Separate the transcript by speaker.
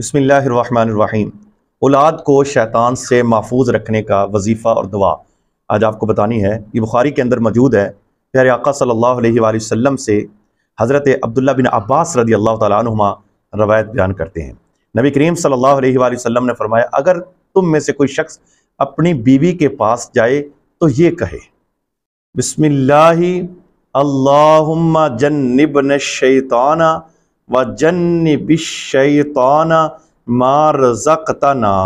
Speaker 1: बसमीम औलाद को शैतान से महफूज रखने का वजीफ़ा और दुआ आज आपको बतानी है ये बुखारी के अंदर मौजूद है प्यारे आका सल्लल्लाहु अलैहि वसल्लम से हज़रत अब्दुल्ला बिन अब्बास रदी अल्लाह तुमा रवायत बयान करते हैं नबी करीम सल्लल्लाहु अलैहि वसल्लम ने फरमाया अगर तुम में से कोई शख्स अपनी बीवी के पास जाए तो ये कहे बिसमिल्लाहि अल्लाहुम्मा शैताना وجنب الشیطان ما رزقتنا